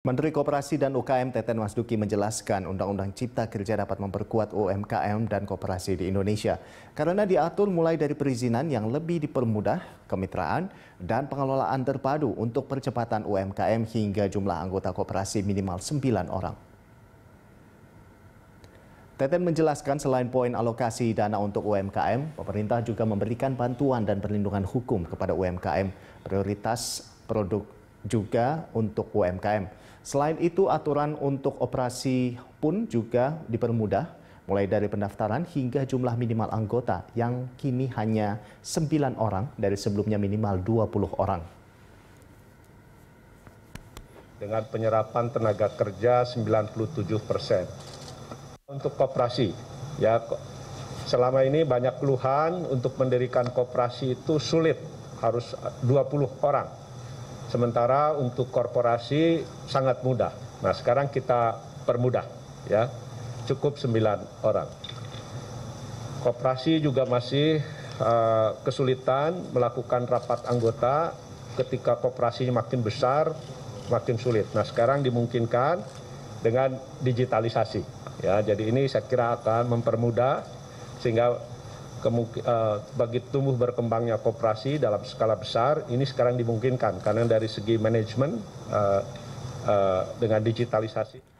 Menteri Kooperasi dan UKM Teten Mas menjelaskan Undang-Undang Cipta Kerja dapat memperkuat UMKM dan kooperasi di Indonesia karena diatur mulai dari perizinan yang lebih dipermudah, kemitraan, dan pengelolaan terpadu untuk percepatan UMKM hingga jumlah anggota kooperasi minimal 9 orang. Teten menjelaskan selain poin alokasi dana untuk UMKM, pemerintah juga memberikan bantuan dan perlindungan hukum kepada UMKM prioritas produk juga untuk UMKM. Selain itu, aturan untuk operasi pun juga dipermudah, mulai dari pendaftaran hingga jumlah minimal anggota yang kini hanya 9 orang dari sebelumnya minimal 20 orang. Dengan penyerapan tenaga kerja 97 persen. Untuk koperasi, ya selama ini banyak keluhan untuk mendirikan koperasi itu sulit, harus 20 orang Sementara untuk korporasi sangat mudah. Nah, sekarang kita permudah ya. Cukup 9 orang. Koperasi juga masih uh, kesulitan melakukan rapat anggota ketika koperasinya makin besar, makin sulit. Nah, sekarang dimungkinkan dengan digitalisasi. Ya, jadi ini saya kira akan mempermudah sehingga Eh, bagi tumbuh berkembangnya kooperasi dalam skala besar ini sekarang dimungkinkan karena dari segi manajemen eh, eh, dengan digitalisasi